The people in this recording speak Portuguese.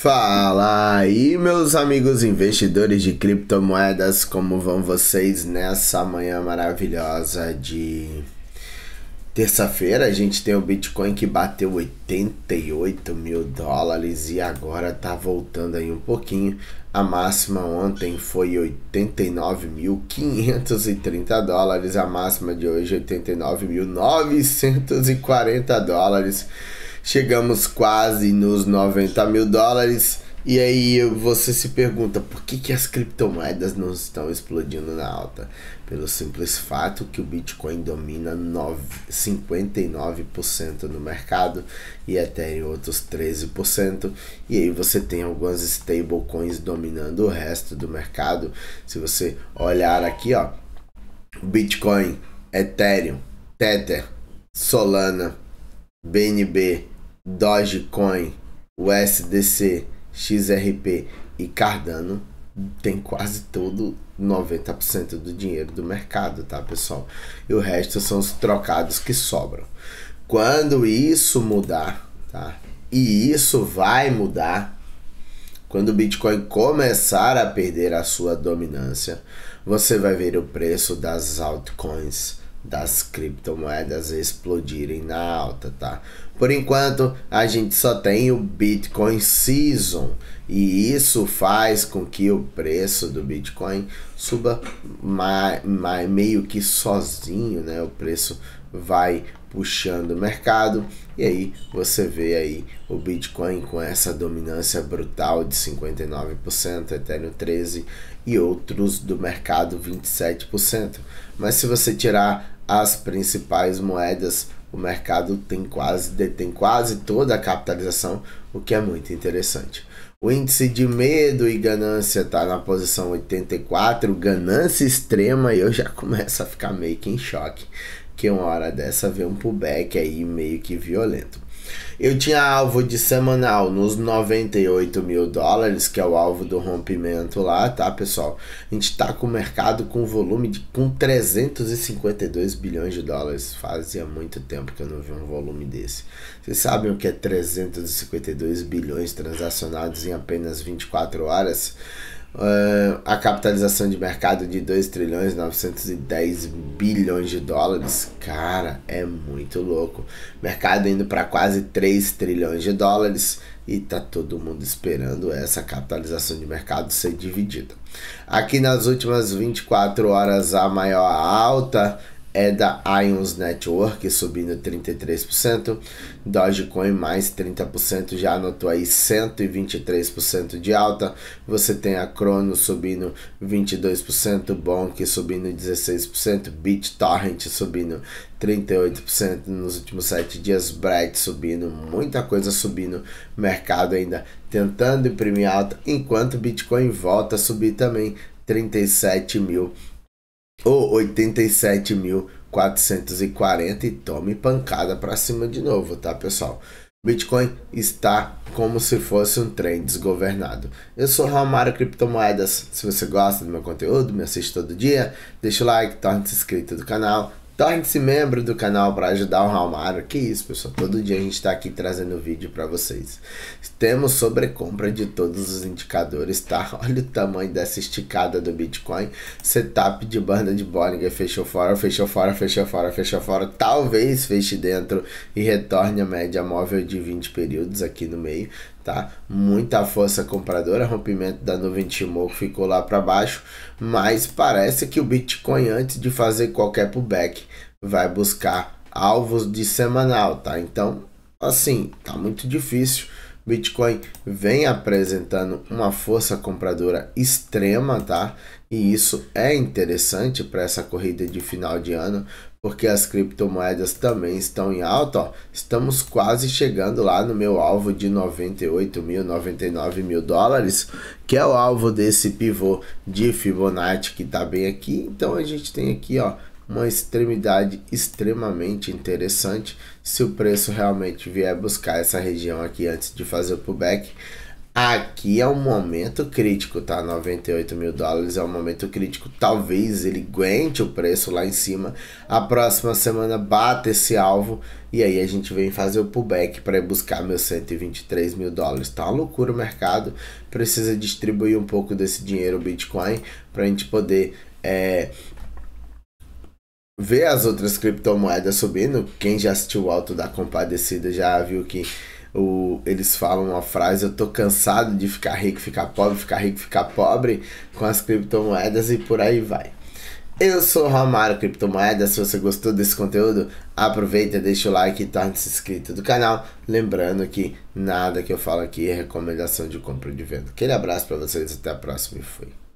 Fala aí, meus amigos investidores de criptomoedas, como vão vocês nessa manhã maravilhosa de terça-feira? A gente tem o Bitcoin que bateu 88 mil dólares e agora tá voltando aí um pouquinho. A máxima ontem foi 89.530 dólares, a máxima de hoje 89.940 dólares Chegamos quase nos 90 mil dólares. E aí você se pergunta por que, que as criptomoedas não estão explodindo na alta? Pelo simples fato que o Bitcoin domina 9, 59% no mercado e Ethereum outros 13%. E aí você tem algumas stablecoins dominando o resto do mercado. Se você olhar aqui, ó, Bitcoin, Ethereum, Tether, Solana, BNB, Dogecoin, USDC, XRP e Cardano tem quase todo 90% do dinheiro do mercado, tá, pessoal? E o resto são os trocados que sobram. Quando isso mudar, tá? E isso vai mudar quando o Bitcoin começar a perder a sua dominância, você vai ver o preço das altcoins das criptomoedas explodirem na alta, tá? Por enquanto, a gente só tem o Bitcoin Season e isso faz com que o preço do Bitcoin suba mais, mais, meio que sozinho, né? O preço vai puxando o mercado e aí você vê aí o Bitcoin com essa dominância brutal de 59%, Ethereum 13 e outros do mercado 27%. Mas se você tirar as principais moedas, o mercado tem quase detém quase toda a capitalização, o que é muito interessante. O índice de medo e ganância está na posição 84, ganância extrema, e eu já começo a ficar meio que em choque que uma hora dessa vem um pullback aí meio que violento. Eu tinha alvo de semanal nos 98 mil dólares, que é o alvo do rompimento lá, tá, pessoal? A gente tá com o mercado com volume de com 352 bilhões de dólares. Fazia muito tempo que eu não vi um volume desse. Vocês sabem o que é 352 bilhões transacionados em apenas 24 horas? Uh, a capitalização de mercado de 2 trilhões 910 bilhões de dólares, cara, é muito louco. Mercado indo para quase 3 trilhões de dólares e tá todo mundo esperando essa capitalização de mercado ser dividida. Aqui nas últimas 24 horas a maior alta é da Ions Network subindo 33%, Dogecoin mais 30%, já anotou aí 123% de alta. Você tem a Crono subindo 22%, Bonk subindo 16%, BitTorrent subindo 38% nos últimos 7 dias, Bright subindo, muita coisa subindo, mercado ainda tentando imprimir alta, enquanto Bitcoin volta a subir também 37 mil ou 87.440 e tome pancada para cima de novo, tá pessoal? Bitcoin está como se fosse um trem desgovernado. Eu sou Romário Criptomoedas. Se você gosta do meu conteúdo, me assiste todo dia, deixa o like, torne-se inscrito do canal, Torne-se membro do canal para ajudar o Raumaro. Que isso, pessoal. Todo dia a gente está aqui trazendo vídeo para vocês. Temos sobrecompra de todos os indicadores, tá? Olha o tamanho dessa esticada do Bitcoin. Setup de banda de Bollinger. Fechou fora, fechou fora, fechou fora, fechou fora. Talvez feche dentro e retorne a média móvel de 20 períodos aqui no meio tá? Muita força compradora, rompimento da nuvem Timor ficou lá para baixo, mas parece que o Bitcoin antes de fazer qualquer pullback vai buscar alvos de semanal, tá? Então, assim, tá muito difícil. Bitcoin vem apresentando uma força compradora extrema, tá? E isso é interessante para essa corrida de final de ano, porque as criptomoedas também estão em alta. Ó. Estamos quase chegando lá no meu alvo de 98 mil, 99 mil dólares, que é o alvo desse pivô de Fibonacci que está bem aqui. Então a gente tem aqui ó, uma extremidade extremamente interessante. Se o preço realmente vier buscar essa região aqui antes de fazer o pullback, Aqui é um momento crítico, tá? 98 mil dólares é um momento crítico. Talvez ele aguente o preço lá em cima. A próxima semana bata esse alvo. E aí a gente vem fazer o pullback para buscar meus 123 mil dólares. Tá uma loucura o mercado. Precisa distribuir um pouco desse dinheiro Bitcoin para a gente poder é, ver as outras criptomoedas subindo. Quem já assistiu o alto da compadecida já viu que o, eles falam uma frase: Eu tô cansado de ficar rico, ficar pobre, ficar rico, ficar pobre com as criptomoedas e por aí vai. Eu sou o Romário Criptomoedas. Se você gostou desse conteúdo, aproveita, deixa o like e torne-se inscrito do canal. Lembrando que nada que eu falo aqui é recomendação de compra ou de venda. Aquele abraço para vocês, até a próxima e fui.